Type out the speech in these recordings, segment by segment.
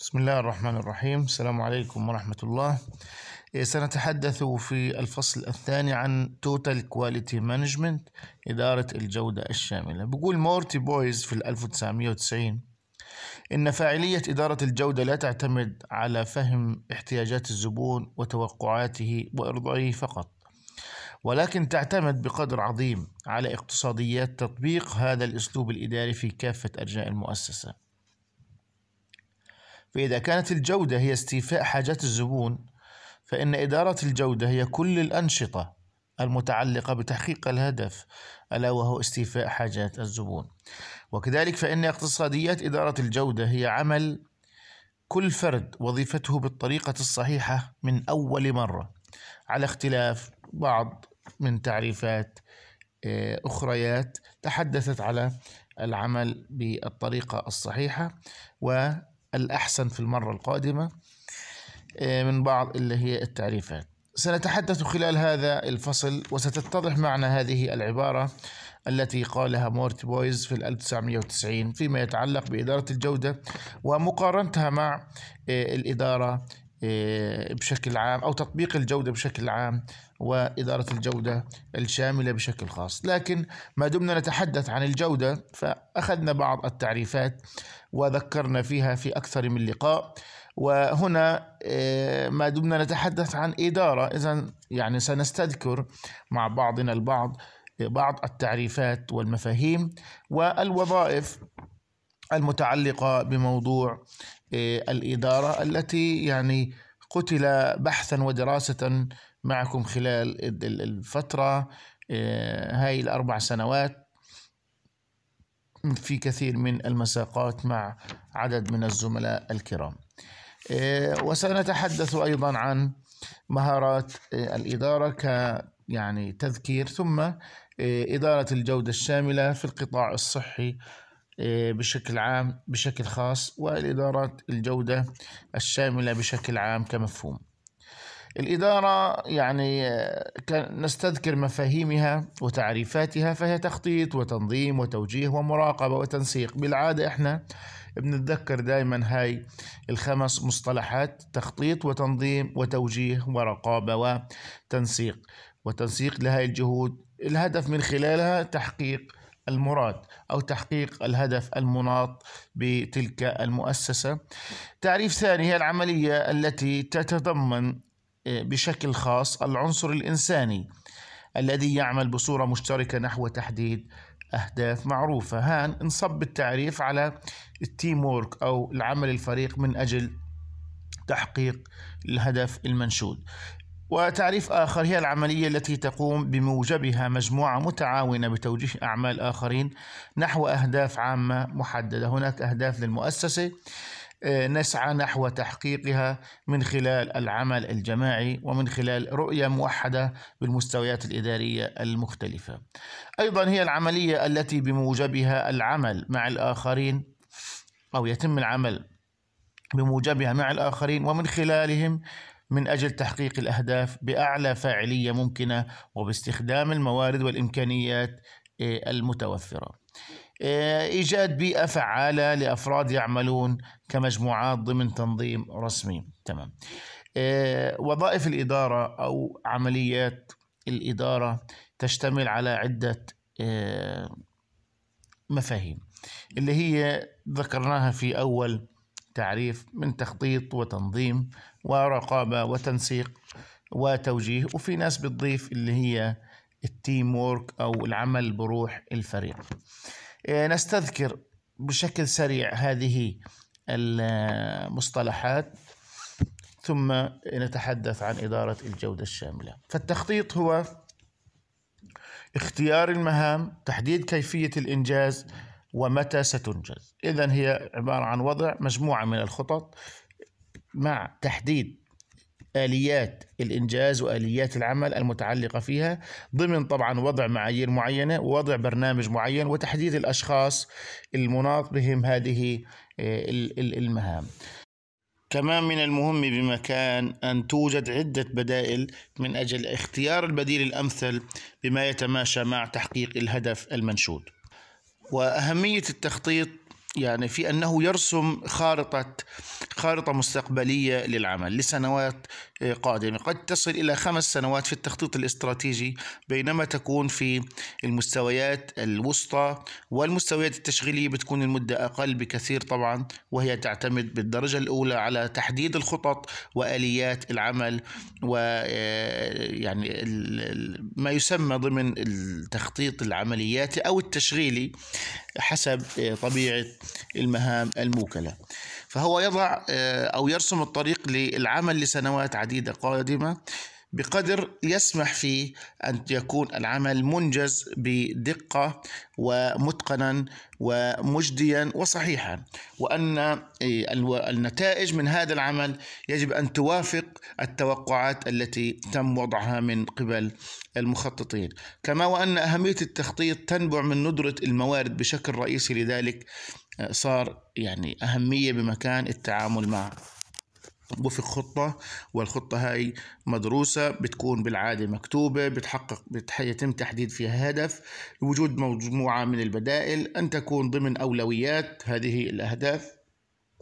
بسم الله الرحمن الرحيم السلام عليكم ورحمة الله سنتحدث في الفصل الثاني عن توتال كواليتي مانجمنت إدارة الجودة الشاملة بقول مورتي بويز في 1990 إن فاعلية إدارة الجودة لا تعتمد على فهم احتياجات الزبون وتوقعاته وإرضائه فقط ولكن تعتمد بقدر عظيم على اقتصاديات تطبيق هذا الأسلوب الإداري في كافة أرجاء المؤسسة فإذا كانت الجودة هي استيفاء حاجات الزبون فإن إدارة الجودة هي كل الأنشطة المتعلقة بتحقيق الهدف ألا وهو استيفاء حاجات الزبون وكذلك فإن اقتصاديات إدارة الجودة هي عمل كل فرد وظيفته بالطريقة الصحيحة من أول مرة على اختلاف بعض من تعريفات آه، أخريات تحدثت على العمل بالطريقة الصحيحة و الأحسن في المرة القادمة آه، من بعض اللي هي التعريفات سنتحدث خلال هذا الفصل وستتضح معنى هذه العبارة التي قالها مورت بويز في 1990 فيما يتعلق بإدارة الجودة ومقارنتها مع آه، الإدارة آه، بشكل عام أو تطبيق الجودة بشكل عام وإدارة الجودة الشاملة بشكل خاص لكن ما دمنا نتحدث عن الجودة فأخذنا بعض التعريفات وذكرنا فيها في أكثر من لقاء وهنا آه، ما دمنا نتحدث عن إدارة إذا يعني سنستذكر مع بعضنا البعض بعض التعريفات والمفاهيم والوظائف المتعلقة بموضوع آه، الإدارة التي يعني قتل بحثا ودراسة معكم خلال الفترة آه، هاي الأربع سنوات في كثير من المساقات مع عدد من الزملاء الكرام آه، وسنتحدث أيضا عن مهارات آه، الإدارة ك يعني تذكير ثم إدارة الجودة الشاملة في القطاع الصحي بشكل عام بشكل خاص وإدارة الجودة الشاملة بشكل عام كمفهوم الإدارة يعني آه، نستذكر مفاهيمها وتعريفاتها فهي تخطيط وتنظيم وتوجيه ومراقبة وتنسيق بالعادة إحنا بنتذكر دائما هاي الخمس مصطلحات تخطيط وتنظيم وتوجيه ورقابة وتنسيق وتنسيق لهاي الجهود الهدف من خلالها تحقيق المراد أو تحقيق الهدف المناط بتلك المؤسسة تعريف ثاني هي العملية التي تتضمن بشكل خاص العنصر الإنساني الذي يعمل بصورة مشتركة نحو تحديد أهداف معروفة هان انصب بالتعريف على التيم وورك أو العمل الفريق من أجل تحقيق الهدف المنشود وتعريف آخر هي العملية التي تقوم بموجبها مجموعة متعاونة بتوجيه أعمال آخرين نحو أهداف عامة محددة هناك أهداف للمؤسسة آه، نسعى نحو تحقيقها من خلال العمل الجماعي ومن خلال رؤيه موحده بالمستويات الاداريه المختلفه. ايضا هي العمليه التي بموجبها العمل مع الاخرين او يتم العمل بموجبها مع الاخرين ومن خلالهم من اجل تحقيق الاهداف باعلى فاعليه ممكنه وباستخدام الموارد والامكانيات آه، المتوفره. آه، إيجاد بيئة فعالة لأفراد يعملون كمجموعات ضمن تنظيم رسمي تمام آه، وظائف الإدارة أو عمليات الإدارة تشتمل على عدة آه، مفاهيم اللي هي ذكرناها في أول تعريف من تخطيط وتنظيم ورقابة وتنسيق وتوجيه وفي ناس بتضيف اللي هي التيم وورك أو العمل بروح الفريق آه، نستذكر بشكل سريع هذه المصطلحات ثم نتحدث عن إدارة الجودة الشاملة فالتخطيط هو اختيار المهام تحديد كيفية الإنجاز ومتى ستنجز إذا هي عبارة عن وضع مجموعة من الخطط مع تحديد آليات الإنجاز وآليات العمل المتعلقة فيها ضمن طبعا وضع معايير معينة ووضع برنامج معين وتحديد الأشخاص المناط بهم هذه آه، المهام كمان من المهم بمكان أن توجد عدة بدائل من أجل اختيار البديل الأمثل بما يتماشى مع تحقيق الهدف المنشود وأهمية التخطيط يعني في انه يرسم خارطه خارطه مستقبليه للعمل لسنوات آه، قادمه، قد تصل الى خمس سنوات في التخطيط الاستراتيجي بينما تكون في المستويات الوسطى والمستويات التشغيليه بتكون المده اقل بكثير طبعا وهي تعتمد بالدرجه الاولى على تحديد الخطط واليات العمل و آه، يعني ما يسمى ضمن التخطيط العملياتي او التشغيلي حسب آه، طبيعة المهام الموكلة فهو يضع آه، أو يرسم الطريق للعمل لسنوات عديدة قادمة بقدر يسمح فيه أن يكون العمل منجز بدقة ومتقنا ومجديا وصحيحا وأن إيه، النتائج من هذا العمل يجب أن توافق التوقعات التي تم وضعها من قبل المخططين كما وأن أهمية التخطيط تنبع من ندرة الموارد بشكل رئيسي لذلك آه، صار يعني أهمية بمكان التعامل مع وفق خطة والخطة هاي مدروسة بتكون بالعادة مكتوبة بتحقق يتم تحديد فيها هدف وجود مجموعة من البدائل أن تكون ضمن أولويات هذه الأهداف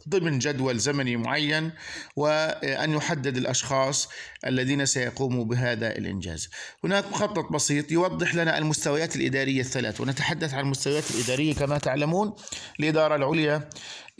ضمن جدول زمني معين وأن يحدد الأشخاص الذين سيقوموا بهذا الإنجاز هناك مخطط بسيط يوضح لنا المستويات الإدارية الثلاث ونتحدث عن المستويات الإدارية كما تعلمون الإدارة العليا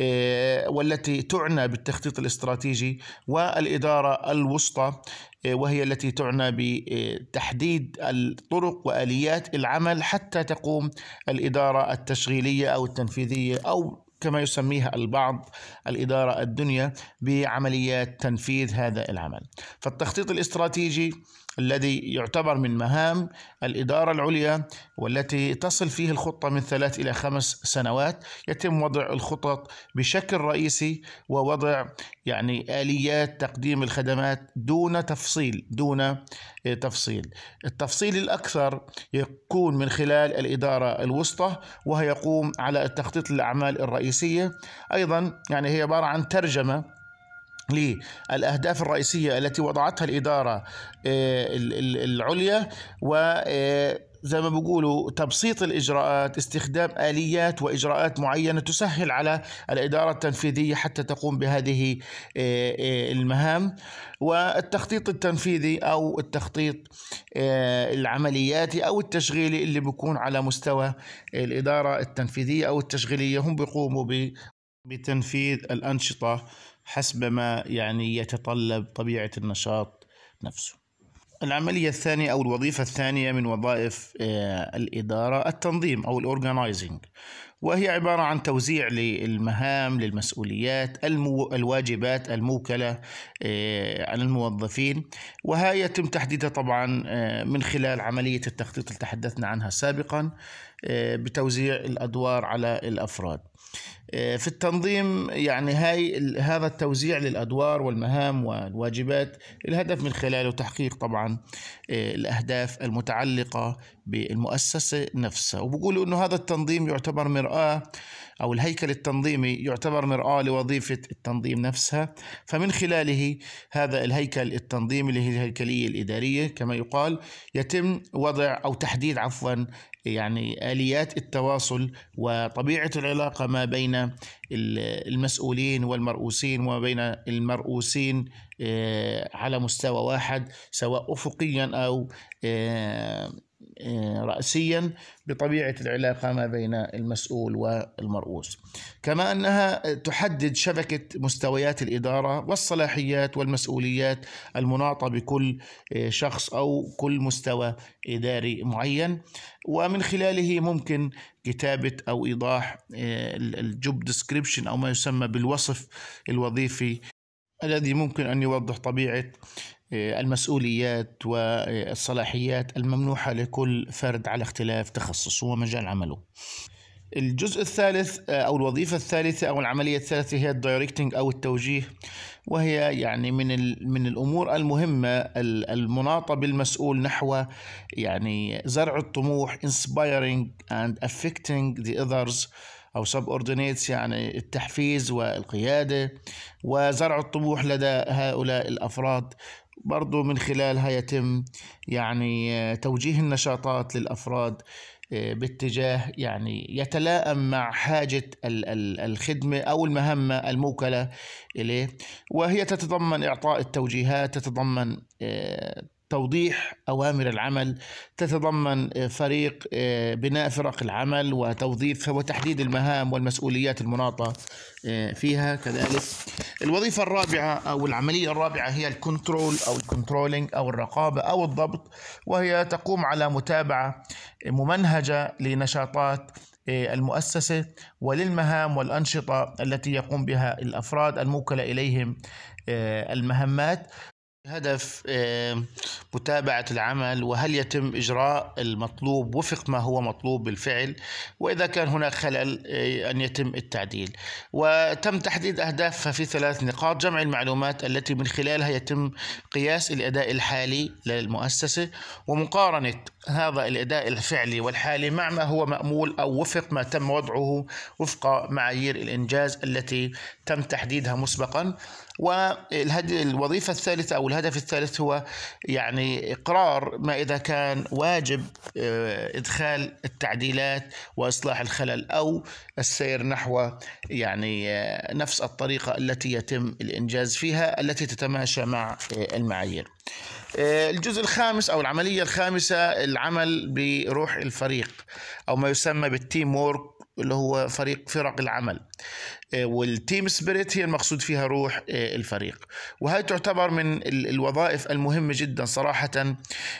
آه، والتي تعنى بالتخطيط الاستراتيجي والإدارة الوسطى آه، وهي التي تعنى بتحديد الطرق واليات العمل حتى تقوم الاداره التشغيليه او التنفيذيه او كما يسميها البعض الإدارة الدنيا بعمليات تنفيذ هذا العمل فالتخطيط الاستراتيجي الذي يعتبر من مهام الإدارة العليا والتي تصل فيه الخطة من ثلاث إلى خمس سنوات يتم وضع الخطط بشكل رئيسي ووضع يعني آليات تقديم الخدمات دون تفصيل دون تفصيل التفصيل الأكثر يكون من خلال الإدارة الوسطى وهي يقوم على التخطيط للأعمال الرئيسية أيضا يعني هي عبارة عن ترجمة للأهداف الرئيسية التي وضعتها الإدارة آه، العليا و آه، زي ما بيقولوا تبسيط الإجراءات استخدام آليات وإجراءات معينة تسهل على الإدارة التنفيذية حتى تقوم بهذه آه، المهام والتخطيط التنفيذي أو التخطيط العملياتي أو التشغيلي اللي بيكون على مستوى الإدارة التنفيذية أو التشغيلية هم بيقوموا بتنفيذ الأنشطة حسب ما يعني يتطلب طبيعة النشاط نفسه العملية الثانية أو الوظيفة الثانية من وظائف آه، الإدارة التنظيم أو الأورجانيزنج وهي عبارة عن توزيع للمهام للمسؤوليات المو... الواجبات الموكلة آه، على الموظفين وهي يتم تحديدها طبعا آه، من خلال عملية التخطيط اللي تحدثنا عنها سابقا آه، بتوزيع الادوار على الافراد. آه، في التنظيم يعني هاي هذا التوزيع للادوار والمهام والواجبات الهدف من خلاله تحقيق طبعا آه، الاهداف المتعلقه بالمؤسسه نفسها وبقولوا انه هذا التنظيم يعتبر مراه او الهيكل التنظيمي يعتبر مراه لوظيفه التنظيم نفسها فمن خلاله هذا الهيكل التنظيمي اللي هي الهيكليه الاداريه كما يقال يتم وضع او تحديد عفوا يعني آليات التواصل وطبيعة العلاقة ما بين المسؤولين والمرؤوسين وما بين المرؤوسين آه، على مستوى واحد سواء أفقيا أو آه، آه، رأسيا بطبيعة العلاقة ما بين المسؤول والمرؤوس كما أنها تحدد شبكة مستويات الإدارة والصلاحيات والمسؤوليات المناطة بكل آه، شخص أو كل مستوى إداري معين ومن خلاله ممكن كتابة أو إيضاح آه، الجوب ديسكريبشن أو ما يسمى بالوصف الوظيفي الذي ممكن أن يوضح طبيعة آه، المسؤوليات والصلاحيات الممنوحة لكل فرد على اختلاف تخصصه ومجال عمله الجزء الثالث آه، أو الوظيفة الثالثة أو العملية الثالثة هي الدايركتنج أو التوجيه وهي يعني من من الأمور المهمة المناطة بالمسؤول نحو يعني زرع الطموح inspiring and affecting the others أو subordinates يعني التحفيز والقيادة وزرع الطموح لدى هؤلاء الأفراد برضو من خلالها يتم يعني آه، توجيه النشاطات للأفراد آه، باتجاه يعني يتلائم مع حاجة الخدمة أو المهمة الموكلة إليه وهي تتضمن إعطاء التوجيهات تتضمن آه، توضيح اوامر العمل تتضمن آه، فريق آه، بناء فرق العمل وتوظيف وتحديد المهام والمسؤوليات المناطه آه، فيها كذلك الوظيفه الرابعه او العمليه الرابعه هي الكنترول او الكنترولينج او الرقابه او الضبط وهي تقوم على متابعه ممنهجه لنشاطات المؤسسه وللمهام والانشطه التي يقوم بها الافراد الموكله اليهم المهمات هدف متابعة العمل وهل يتم إجراء المطلوب وفق ما هو مطلوب بالفعل وإذا كان هناك خلل آه، أن يتم التعديل وتم تحديد أهدافها في ثلاث نقاط جمع المعلومات التي من خلالها يتم قياس الأداء الحالي للمؤسسة ومقارنة هذا الأداء الفعلي والحالي مع ما هو مأمول أو وفق ما تم وضعه وفق معايير الإنجاز التي تم تحديدها مسبقا والوظيفة الثالثة أو الهدف الثالث هو يعني إقرار ما إذا كان واجب آه، إدخال التعديلات وإصلاح الخلل أو السير نحو يعني آه، نفس الطريقة التي يتم الإنجاز فيها التي تتماشى مع آه، المعايير الجزء الخامس أو العملية الخامسة العمل بروح الفريق أو ما يسمى بالتيم وورك اللي هو فريق فرق العمل آه، والتيم سبيريت هي المقصود فيها روح آه، الفريق وهي تعتبر من الوظائف المهمة جدا صراحة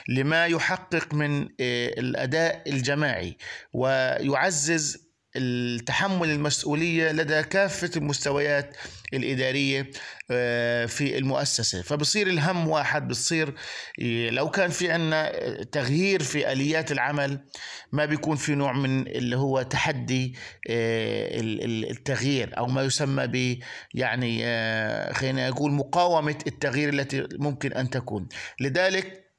لما يحقق من آه، الأداء الجماعي ويعزز التحمل المسؤولية لدى كافة المستويات الإدارية آه، في المؤسسة فبصير الهم واحد بصير لو كان في عنا تغيير في آليات العمل ما بيكون في نوع من اللي هو تحدي آه، التغيير أو ما يسمى ب يعني آه، خلينا نقول مقاومة التغيير التي ممكن أن تكون لذلك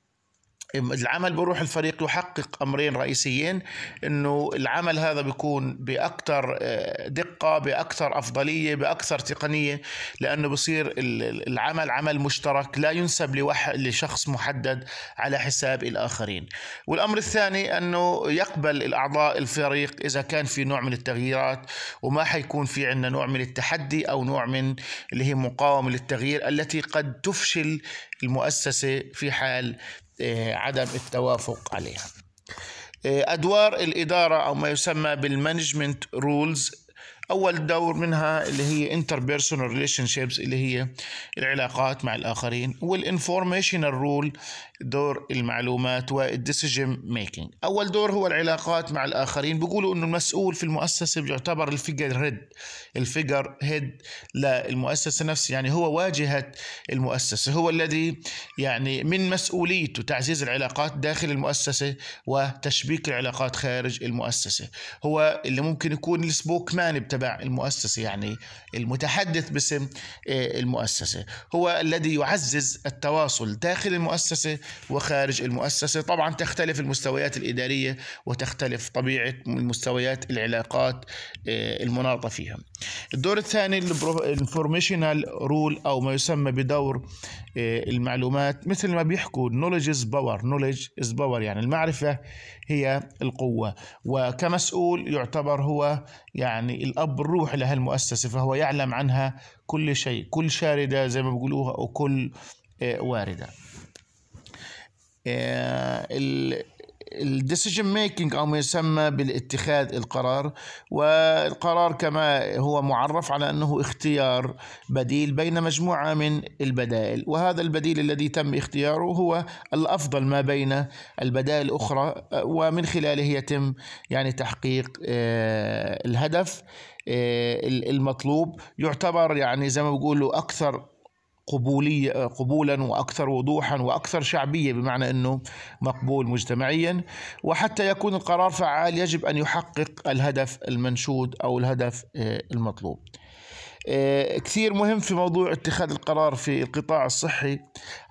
العمل بروح الفريق يحقق امرين رئيسيين انه العمل هذا بيكون باكثر آه، دقه باكثر افضليه باكثر تقنيه لانه بصير العمل عمل مشترك لا ينسب لشخص محدد على حساب الاخرين والامر الثاني انه يقبل الاعضاء الفريق اذا كان في نوع من التغييرات وما حيكون في عندنا نوع من التحدي او نوع من اللي هي مقاومه للتغيير التي قد تفشل المؤسسه في حال آه، عدم التوافق عليها آه، أدوار الإدارة أو ما يسمى بالمانجمنت رولز أول دور منها اللي هي interpersonal relationships اللي هي العلاقات مع الآخرين والinformational rule دور المعلومات والديسيجن ميكينج اول دور هو العلاقات مع الاخرين بيقولوا انه المسؤول في المؤسسه بيعتبر الفيجر هيد الفيجر هيد للمؤسسه نفسها يعني هو واجهه المؤسسه هو الذي يعني من مسؤوليته تعزيز العلاقات داخل المؤسسه وتشبيك العلاقات خارج المؤسسه هو اللي ممكن يكون السبوك مان تبع المؤسسه يعني المتحدث باسم آه، المؤسسه هو الذي يعزز التواصل داخل المؤسسه وخارج المؤسسة طبعا تختلف المستويات الإدارية وتختلف طبيعة المستويات العلاقات آه، المناطة فيها الدور الثاني الانفورميشنال رول أو ما يسمى بدور آه، المعلومات مثل ما بيحكوا knowledge از باور knowledge از باور يعني المعرفة هي القوة وكمسؤول يعتبر هو يعني الأب الروح لهالمؤسسة فهو يعلم عنها كل شيء كل شاردة زي ما بيقولوها وكل آه، واردة آه، الديسيجن ميكينج او ما يسمى بالاتخاذ القرار والقرار كما هو معرف على انه اختيار بديل بين مجموعه من البدائل وهذا البديل الذي تم اختياره هو الافضل ما بين البدائل الاخرى آه، ومن خلاله يتم يعني تحقيق آه، الهدف المطلوب يعتبر يعني زي ما بيقولوا اكثر قبولية قبولا وأكثر وضوحا وأكثر شعبية بمعنى أنه مقبول مجتمعيا وحتى يكون القرار فعال يجب أن يحقق الهدف المنشود أو الهدف آه، المطلوب آه، كثير مهم في موضوع اتخاذ القرار في القطاع الصحي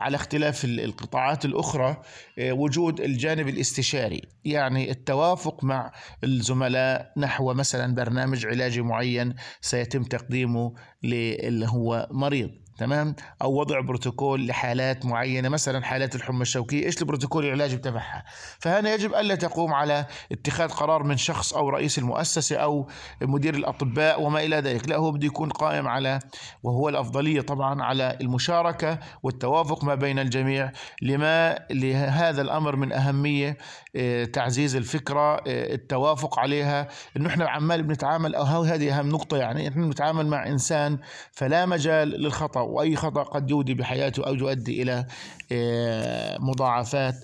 على اختلاف القطاعات الاخرى آه، وجود الجانب الاستشاري يعني التوافق مع الزملاء نحو مثلا برنامج علاجي معين سيتم تقديمه اللي هو مريض تمام او وضع بروتوكول لحالات معينه مثلا حالات الحمى الشوكيه ايش البروتوكول العلاجي تبعها فهنا يجب الا تقوم على اتخاذ قرار من شخص او رئيس المؤسسه او مدير الاطباء وما الى ذلك لا هو بده يكون قائم على وهو الافضليه طبعا على المشاركه والتوافق ما بين الجميع لما لهذا الامر من اهميه آه، تعزيز الفكره آه، التوافق عليها انه احنا عمال بنتعامل او هذه اهم نقطه يعني احنا بنتعامل مع انسان فلا مجال للخطا واي خطا قد يودي بحياته او يؤدي الى آه، مضاعفات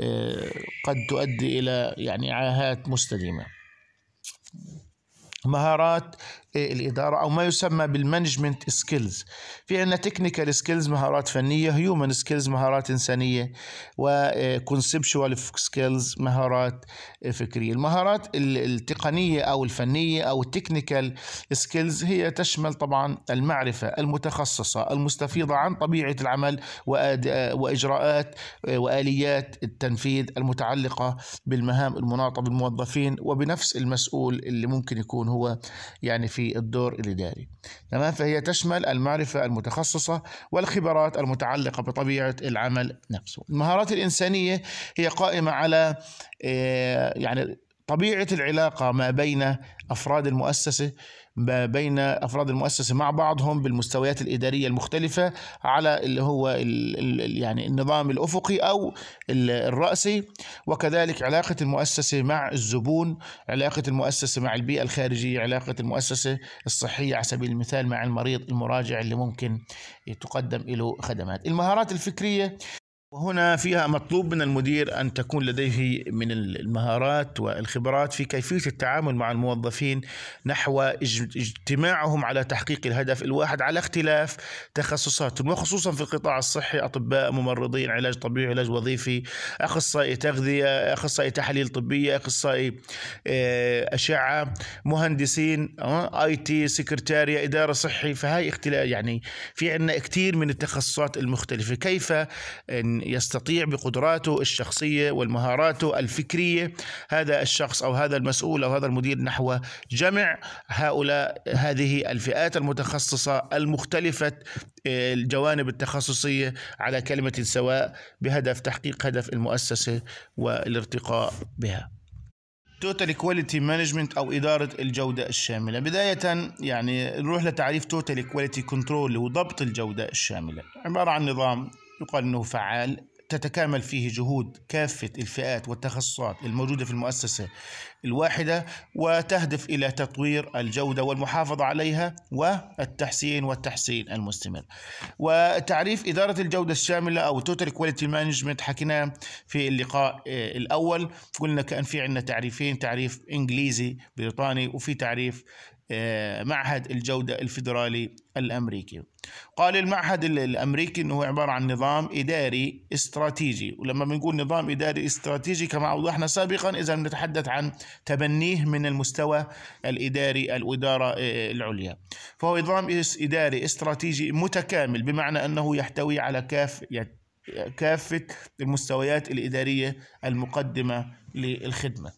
آه، قد تؤدي الى يعني عاهات مستديمه مهارات الاداره او ما يسمى بالمانجمنت سكيلز في عندنا تكنيكال سكيلز مهارات فنيه هيومن سكيلز مهارات انسانيه وكونسبشوال آه، سكيلز مهارات فكريه المهارات التقنيه او الفنيه او التكنيكال سكيلز هي تشمل طبعا المعرفه المتخصصه المستفيضه عن طبيعه العمل آه، آه، واجراءات واليات التنفيذ المتعلقه بالمهام المناطه بالموظفين وبنفس المسؤول اللي ممكن يكون هو يعني في الدور الإداري تمام فهي تشمل المعرفة المتخصصة والخبرات المتعلقة بطبيعة العمل نفسه المهارات الإنسانية هي قائمة على آه، يعني طبيعه العلاقه ما بين افراد المؤسسه ما بين افراد المؤسسه مع بعضهم بالمستويات الاداريه المختلفه على اللي هو يعني النظام الافقي او الراسي وكذلك علاقه المؤسسه مع الزبون، علاقه المؤسسه مع البيئه الخارجيه، علاقه المؤسسه الصحيه على سبيل المثال مع المريض المراجع اللي ممكن تقدم له خدمات. المهارات الفكريه وهنا فيها مطلوب من المدير أن تكون لديه من المهارات والخبرات في كيفية التعامل مع الموظفين نحو اجتماعهم على تحقيق الهدف الواحد على اختلاف تخصصاتهم وخصوصا في القطاع الصحي أطباء ممرضين علاج طبيعي علاج وظيفي أخصائي تغذية أخصائي تحاليل طبية أخصائي آه، أشعة مهندسين آه، آي تي سكرتاريا إدارة صحي فهي اختلاف يعني في عندنا كثير من التخصصات المختلفة كيف يستطيع بقدراته الشخصيه والمهاراته الفكريه هذا الشخص او هذا المسؤول او هذا المدير نحو جمع هؤلاء هذه الفئات المتخصصه المختلفه آه، الجوانب التخصصيه على كلمه سواء بهدف تحقيق هدف المؤسسه والارتقاء بها. توتال كواليتي مانجمنت او اداره الجوده الشامله بدايه يعني نروح لتعريف توتال كواليتي كنترول وضبط الجوده الشامله عباره عن نظام يقال أنه فعال تتكامل فيه جهود كافة الفئات والتخصصات الموجودة في المؤسسة الواحدة وتهدف إلى تطوير الجودة والمحافظة عليها والتحسين والتحسين المستمر وتعريف إدارة الجودة الشاملة أو Total Quality Management حكيناه في اللقاء آه، الأول قلنا كان في عندنا تعريفين تعريف إنجليزي بريطاني وفي تعريف آه، معهد الجودة الفيدرالي الأمريكي قال المعهد الأمريكي أنه عبارة عن نظام إداري استراتيجي ولما بنقول نظام إداري استراتيجي كما أوضحنا سابقا إذا بنتحدث عن تبنيه من المستوى الإداري الإدارة آه، العليا فهو نظام إداري استراتيجي متكامل بمعنى أنه يحتوي على كاف كافة المستويات الإدارية المقدمة للخدمة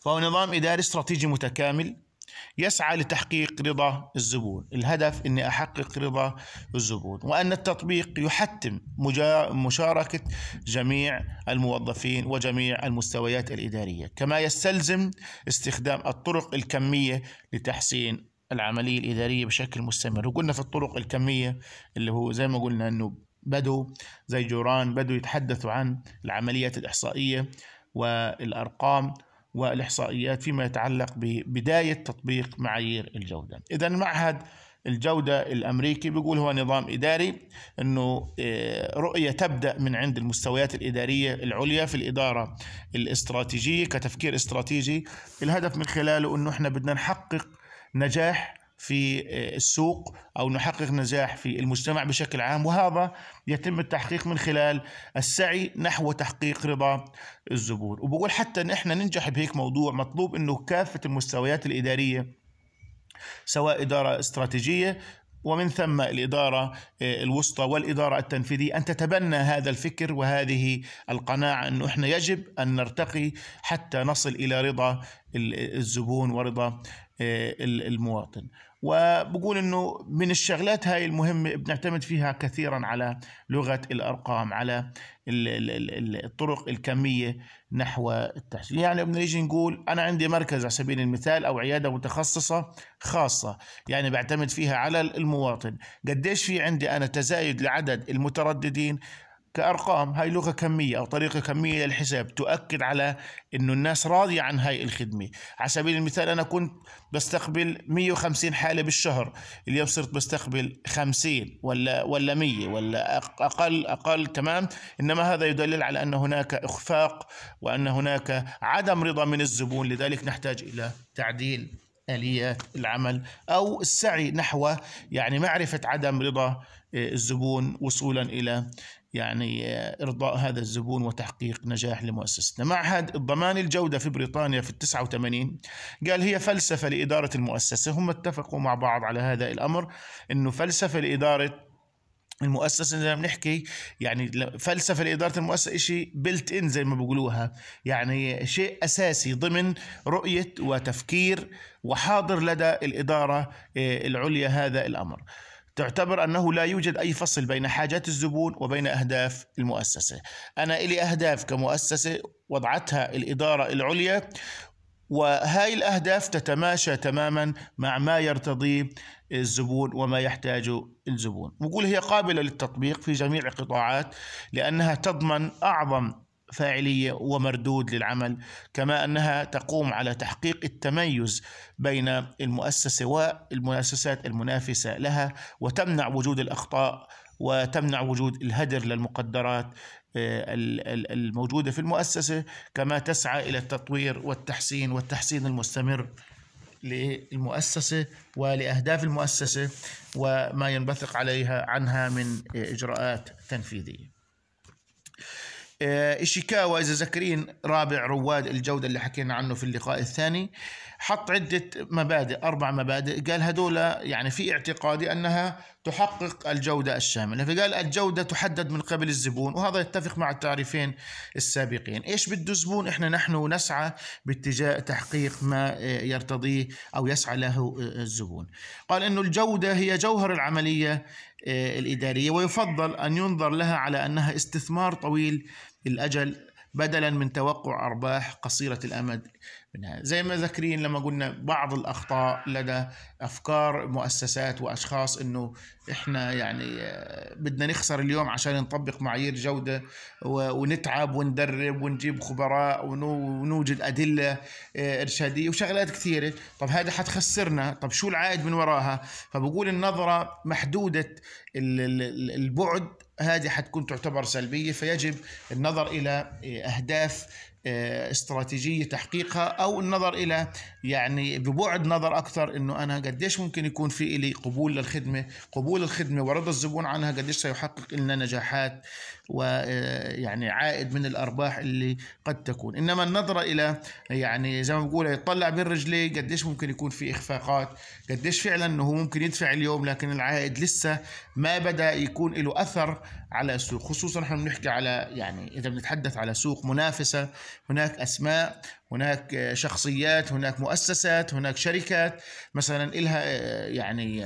فهو نظام إداري استراتيجي متكامل يسعى لتحقيق رضا الزبون الهدف أني أحقق رضا الزبون وأن التطبيق يحتم مشاركة جميع الموظفين وجميع المستويات الإدارية كما يستلزم استخدام الطرق الكمية لتحسين العملية الإدارية بشكل مستمر وقلنا في الطرق الكمية اللي هو زي ما قلنا أنه بدوا زي جوران بدوا يتحدثوا عن العمليات الإحصائية والأرقام والإحصائيات فيما يتعلق ببداية تطبيق معايير الجودة إذا معهد الجودة الأمريكي بيقول هو نظام إداري أنه آه، رؤية تبدأ من عند المستويات الإدارية العليا في الإدارة الاستراتيجية كتفكير استراتيجي الهدف من خلاله أنه إحنا بدنا نحقق نجاح في آه، السوق او نحقق نجاح في المجتمع بشكل عام وهذا يتم التحقيق من خلال السعي نحو تحقيق رضا الزبون وبقول حتى ان احنا ننجح بهيك موضوع مطلوب انه كافه المستويات الاداريه سواء اداره استراتيجيه ومن ثم الإدارة آه، الوسطى والإدارة التنفيذية أن تتبنى هذا الفكر وهذه القناعة أنه إحنا يجب أن نرتقي حتى نصل إلى رضا الزبون ورضا آه، المواطن وبقول انه من الشغلات هاي المهمه بنعتمد فيها كثيرا على لغه الارقام على الطرق الكميه نحو التحسين يعني بنيجي نقول انا عندي مركز على سبيل المثال او عياده متخصصه خاصه يعني بعتمد فيها على المواطن قديش في عندي انا تزايد لعدد المترددين كأرقام هاي لغة كمية أو طريقة كمية للحساب تؤكد على أنه الناس راضية عن هاي الخدمة على سبيل المثال أنا كنت بستقبل 150 حالة بالشهر اليوم صرت بستقبل 50 ولا ولا 100 ولا أقل أقل تمام إنما هذا يدلل على أن هناك إخفاق وأن هناك عدم رضا من الزبون لذلك نحتاج إلى تعديل آليات العمل أو السعي نحو يعني معرفة عدم رضا آه، الزبون وصولا إلى يعني آه، إرضاء هذا الزبون وتحقيق نجاح لمؤسستنا معهد الضمان الجودة في بريطانيا في التسعة وثمانين قال هي فلسفة لإدارة المؤسسة هم اتفقوا مع بعض على هذا الأمر أنه فلسفة لإدارة المؤسسه زي ما بنحكي يعني فلسفه لاداره المؤسسه شيء بلت ان زي ما بيقولوها يعني شيء اساسي ضمن رؤيه وتفكير وحاضر لدى الاداره آه، العليا هذا الامر تعتبر أنه لا يوجد أي فصل بين حاجات الزبون وبين أهداف المؤسسة أنا لي أهداف كمؤسسة وضعتها الإدارة العليا وهاي الأهداف تتماشى تماما مع ما يرتضيه الزبون وما يحتاجه الزبون بقول هي قابلة للتطبيق في جميع القطاعات لأنها تضمن أعظم فاعلية ومردود للعمل كما أنها تقوم على تحقيق التميز بين المؤسسة والمؤسسات المنافسة لها وتمنع وجود الأخطاء وتمنع وجود الهدر للمقدرات آه، الموجودة في المؤسسة كما تسعى إلى التطوير والتحسين والتحسين المستمر للمؤسسة ولأهداف المؤسسة وما ينبثق عليها عنها من إجراءات تنفيذية ايشيكاوا آه، إذا ذكرين رابع رواد الجودة اللي حكينا عنه في اللقاء الثاني حط عدة مبادئ أربع مبادئ قال هدول يعني في اعتقادي أنها تحقق الجودة الشاملة فقال الجودة تحدد من قبل الزبون وهذا يتفق مع التعريفين السابقين إيش بده الزبون إحنا نحن نسعى باتجاه تحقيق ما آه، يرتضيه أو يسعى له آه، الزبون قال أنه الجودة هي جوهر العملية آه، الإدارية ويفضل أن ينظر لها على أنها استثمار طويل الأجل بدلا من توقع أرباح قصيرة الأمد منها زي ما ذاكرين لما قلنا بعض الأخطاء لدى أفكار مؤسسات وأشخاص أنه إحنا يعني آه، بدنا نخسر اليوم عشان نطبق معايير جودة ونتعب وندرب ونجيب خبراء ونوجد أدلة آه، إرشادية وشغلات كثيرة طب هذا حتخسرنا طب شو العائد من وراها فبقول النظرة محدودة البعد هذه حتكون تعتبر سلبية فيجب النظر إلى أهداف آه، استراتيجية تحقيقها أو النظر إلى يعني ببعد نظر اكثر انه انا قديش ممكن يكون في لي قبول للخدمه قبول الخدمه ورضا الزبون عنها قديش سيحقق لنا نجاحات ويعني آه، عائد من الارباح اللي قد تكون انما النظره الى يعني زي ما بقول يطلع بين رجليه قديش ممكن يكون في اخفاقات قديش فعلا انه هو ممكن يدفع اليوم لكن العائد لسه ما بدا يكون له اثر على السوق خصوصا نحن بنحكي على يعني اذا بنتحدث على سوق منافسه هناك اسماء هناك شخصيات هناك مؤسسات هناك شركات مثلا إلها آه، يعني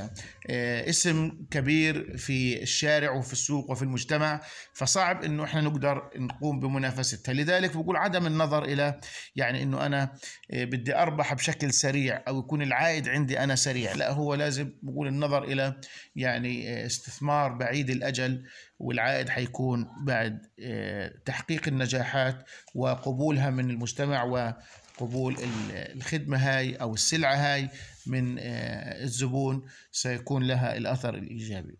آه، اسم كبير في الشارع وفي السوق وفي المجتمع فصعب انه احنا نقدر نقوم بمنافستها لذلك بقول عدم النظر الى يعني انه انا آه، بدي اربح بشكل سريع او يكون العائد عندي انا سريع لا هو لازم بقول النظر الى يعني استثمار بعيد الاجل والعائد حيكون بعد آه، تحقيق النجاحات وقبولها من المجتمع وقبول الخدمة هاي أو السلعة هاي من آه، الزبون سيكون لها الأثر الإيجابي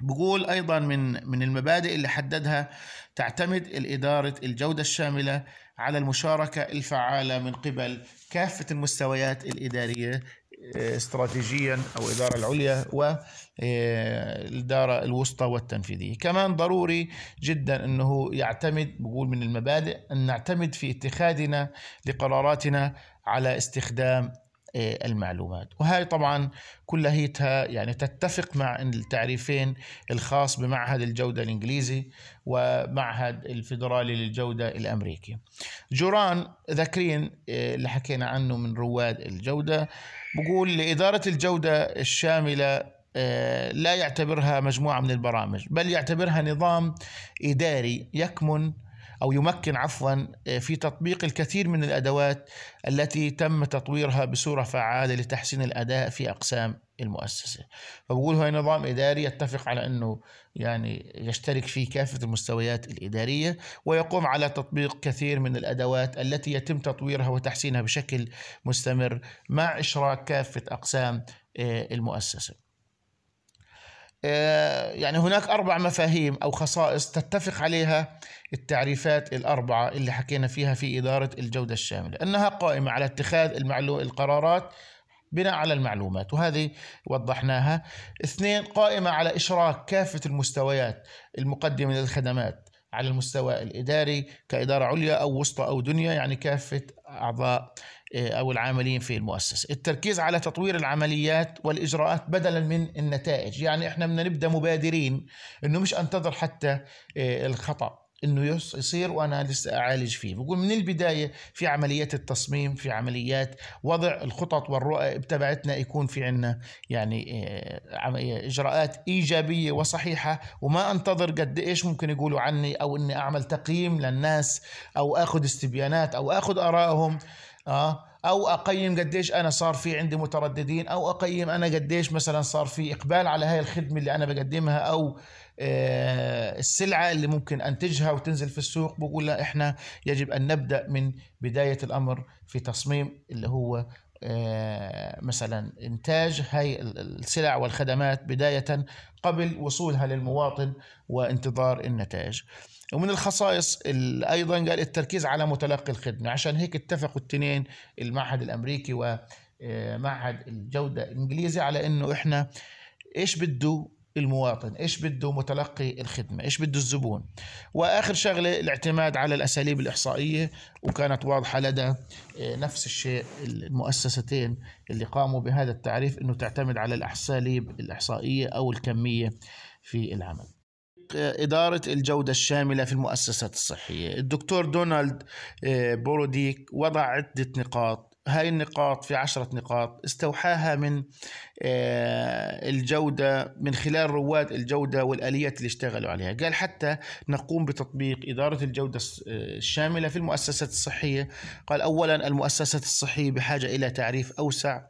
بقول أيضا من من المبادئ اللي حددها تعتمد الإدارة الجودة الشاملة على المشاركة الفعالة من قبل كافة المستويات الإدارية استراتيجيا أو آه، الاداره العليا والإدارة الوسطى والتنفيذية كمان ضروري جدا أنه يعتمد بقول من المبادئ أن نعتمد في اتخاذنا لقراراتنا على استخدام آه، المعلومات وهي طبعا كلهيتها يعني تتفق مع التعريفين الخاص بمعهد الجودة الإنجليزي ومعهد الفيدرالي للجودة الأمريكي جوران ذاكرين آه، اللي حكينا عنه من رواد الجودة بقول لإدارة الجودة الشاملة آه، لا يعتبرها مجموعة من البرامج بل يعتبرها نظام إداري يكمن أو يمكن عفوا آه، في تطبيق الكثير من الأدوات التي تم تطويرها بصورة فعالة لتحسين الأداء في أقسام المؤسسة فبقول هو نظام إداري يتفق على أنه يعني يشترك فيه كافة المستويات الإدارية ويقوم على تطبيق كثير من الأدوات التي يتم تطويرها وتحسينها بشكل مستمر مع إشراك كافة أقسام آه، المؤسسة آه، يعني هناك أربع مفاهيم أو خصائص تتفق عليها التعريفات الأربعة اللي حكينا فيها في إدارة الجودة الشاملة أنها قائمة على اتخاذ المعلو... القرارات بناء على المعلومات وهذه وضحناها اثنين قائمة على إشراك كافة المستويات المقدمة للخدمات على المستوى الإداري كإدارة عليا أو وسطى أو دنيا يعني كافة أعضاء آه، أو العاملين في المؤسسة التركيز على تطوير العمليات والإجراءات بدلا من النتائج يعني إحنا بدنا نبدأ مبادرين أنه مش أنتظر حتى آه، الخطأ انه يصير وانا لسه اعالج فيه بقول من البدايه في عمليات التصميم في عمليات وضع الخطط والرؤى تبعتنا يكون في عندنا يعني آه، اجراءات ايجابيه وصحيحه وما انتظر قد ايش ممكن يقولوا عني او اني اعمل تقييم للناس او اخذ استبيانات او اخذ ارائهم اه او اقيم قديش انا صار في عندي مترددين او اقيم انا قديش مثلا صار في اقبال على هاي الخدمه اللي انا بقدمها او آه، السلعه اللي ممكن انتجها وتنزل في السوق بقول لا احنا يجب ان نبدا من بدايه الامر في تصميم اللي هو آه، مثلا انتاج هاي السلع والخدمات بدايه قبل وصولها للمواطن وانتظار النتائج. ومن الخصائص ايضا قال التركيز على متلقي الخدمه عشان هيك اتفقوا الاثنين المعهد الامريكي ومعهد الجوده الانجليزي على انه احنا ايش بده المواطن ايش بده متلقي الخدمة ايش بده الزبون واخر شغلة الاعتماد على الاساليب الاحصائية وكانت واضحة لدى آه، نفس الشيء المؤسستين اللي قاموا بهذا التعريف انه تعتمد على الاساليب الاحصائية او الكمية في العمل آه، إدارة الجودة الشاملة في المؤسسات الصحية الدكتور دونالد آه، بوروديك وضع عدة نقاط هاي النقاط في عشرة نقاط استوحاها من آه، الجودة من خلال رواد الجودة والآليات اللي اشتغلوا عليها قال حتى نقوم بتطبيق إدارة الجودة آه، الشاملة في المؤسسات الصحية قال أولا المؤسسات الصحية بحاجة إلى تعريف أوسع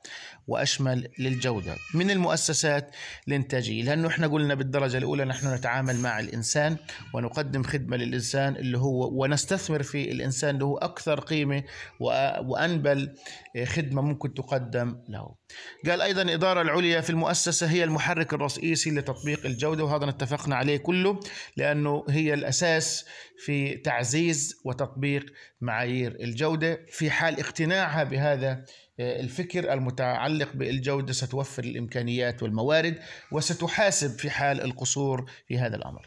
وأشمل للجودة من المؤسسات الإنتاجية لأنه إحنا قلنا بالدرجة الأولى نحن نتعامل مع الإنسان ونقدم خدمة للإنسان اللي هو ونستثمر في الإنسان اللي هو أكثر قيمة وأنبل آه، خدمة ممكن تقدم له قال أيضا إدارة الإدارة العليا في المؤسسة هي المحرك الرئيسي لتطبيق الجودة وهذا اتفقنا عليه كله لأنه هي الأساس في تعزيز وتطبيق معايير الجودة في حال اقتناعها بهذا الفكر المتعلق بالجودة ستوفر الإمكانيات والموارد وستحاسب في حال القصور في هذا الأمر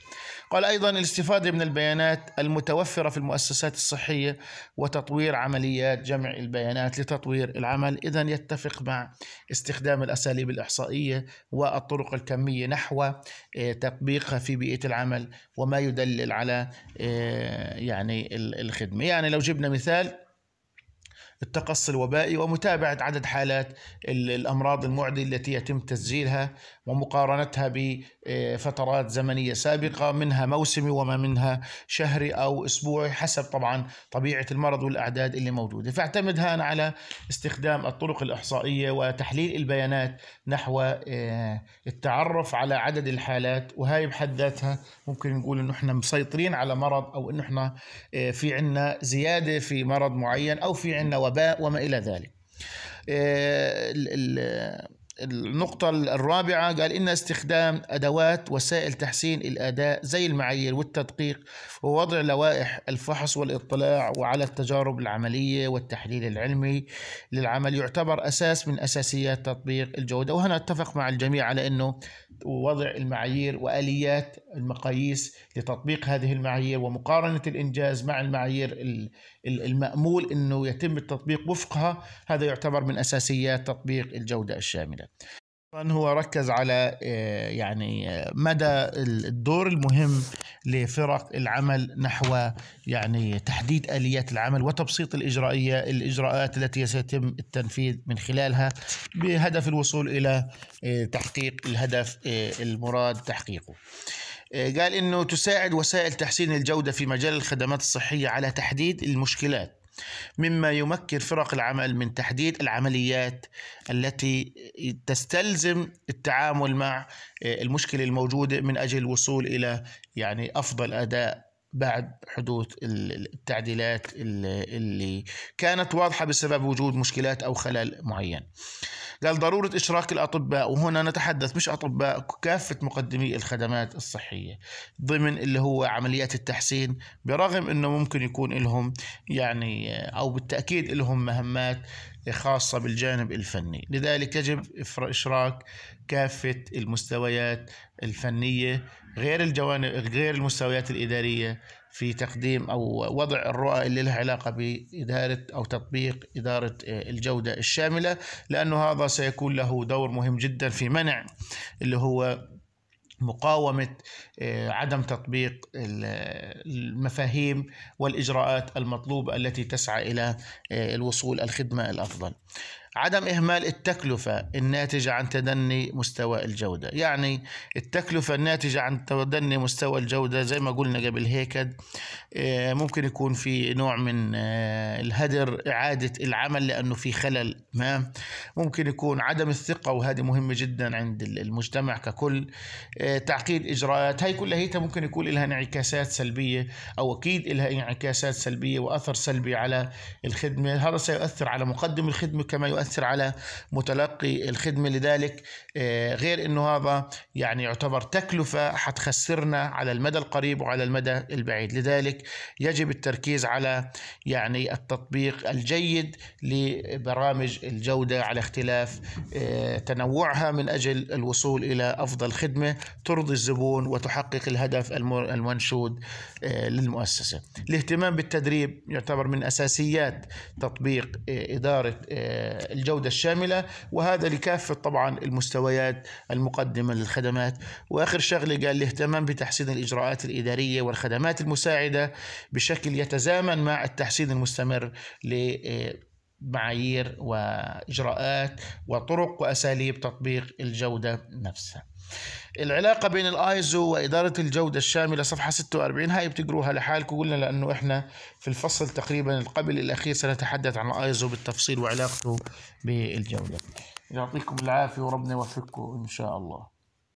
قال أيضا الاستفادة من البيانات المتوفرة في المؤسسات الصحية وتطوير عمليات جمع البيانات لتطوير العمل إذا يتفق مع استخدام الأساليب الإحصائية والطرق الكمية نحو آه، تطبيقها في بيئة العمل وما يدلل على آه، يعني الخدمة يعني لو جبنا مثال التقصي الوبائي ومتابعة عدد حالات الأمراض المعدية التي يتم تسجيلها ومقارنتها بفترات زمنية سابقة منها موسمي وما منها شهري أو أسبوعي حسب طبعا طبيعة المرض والأعداد اللي موجودة فاعتمد هان على استخدام الطرق الإحصائية وتحليل البيانات نحو آه، التعرف على عدد الحالات وهي بحد ذاتها ممكن نقول انه احنا مسيطرين على مرض او انه احنا آه، في عنا زياده في مرض معين او في عنا وباء الغباء وما إلى ذلك آه، النقطة الرابعة قال إن استخدام أدوات وسائل تحسين الأداء زي المعايير والتدقيق ووضع لوائح الفحص والاطلاع وعلى التجارب العملية والتحليل العلمي للعمل يعتبر أساس من أساسيات تطبيق الجودة وهنا أتفق مع الجميع على أنه وضع المعايير وآليات المقاييس لتطبيق هذه المعايير ومقارنة الإنجاز مع المعايير المأمول أنه يتم التطبيق وفقها هذا يعتبر من أساسيات تطبيق الجودة الشاملة هو ركز على آه، يعني آه، مدى الدور المهم لفرق العمل نحو يعني تحديد اليات العمل وتبسيط الاجرائيه الاجراءات التي سيتم التنفيذ من خلالها بهدف الوصول الى آه، تحقيق الهدف المراد تحقيقه. آه، قال انه تساعد وسائل تحسين الجوده في مجال الخدمات الصحيه على تحديد المشكلات مما يمكن فرق العمل من تحديد العمليات التي تستلزم التعامل مع آه، المشكله الموجوده من اجل الوصول الى يعني افضل اداء بعد حدوث التعديلات اللي كانت واضحة بسبب وجود مشكلات أو خلل معين قال ضرورة إشراك الأطباء وهنا نتحدث مش أطباء كافة مقدمي الخدمات الصحية ضمن اللي هو عمليات التحسين برغم أنه ممكن يكون لهم يعني أو بالتأكيد لهم مهمات خاصة بالجانب الفني لذلك يجب إشراك كافة المستويات الفنية غير الجوانب غير المستويات الإدارية في تقديم أو وضع الرؤى اللي لها علاقة بإدارة أو تطبيق إدارة آه، الجودة الشاملة لأنه هذا سيكون له دور مهم جدا في منع اللي هو مقاومة آه، عدم تطبيق المفاهيم والإجراءات المطلوبة التي تسعى إلى آه، الوصول الخدمة الأفضل عدم إهمال التكلفة الناتجة عن تدني مستوى الجودة يعني التكلفة الناتجة عن تدني مستوى الجودة زي ما قلنا قبل هيك آه، ممكن يكون في نوع من آه، الهدر إعادة العمل لأنه في خلل ما ممكن يكون عدم الثقة وهذه مهمة جدا عند المجتمع ككل آه، تعقيد إجراءات هاي كلها هي ممكن يكون لها انعكاسات سلبية أو أكيد لها انعكاسات سلبية وأثر سلبي على الخدمة هذا سيؤثر على مقدم الخدمة كما يؤثر يؤثر على متلقي الخدمة لذلك آه، غير أنه هذا يعني يعتبر تكلفة حتخسرنا على المدى القريب وعلى المدى البعيد لذلك يجب التركيز على يعني التطبيق الجيد لبرامج الجودة على اختلاف آه، تنوعها من أجل الوصول إلى أفضل خدمة ترضي الزبون وتحقق الهدف المنشود آه، للمؤسسة الاهتمام بالتدريب يعتبر من أساسيات تطبيق إدارة الجودة الشاملة وهذا لكافة طبعا المستويات المقدمة للخدمات وآخر شغلة قال الاهتمام بتحسين الإجراءات الإدارية والخدمات المساعدة بشكل يتزامن مع التحسين المستمر ل معايير واجراءات وطرق واساليب تطبيق الجوده نفسها. العلاقة بين الايزو وإدارة الجودة الشاملة صفحة 46 هاي بتقروها لحالكم قلنا لأنه إحنا في الفصل تقريبا القبل الأخير سنتحدث عن الايزو بالتفصيل وعلاقته بالجودة يعطيكم العافية وربنا يوفقكم إن شاء الله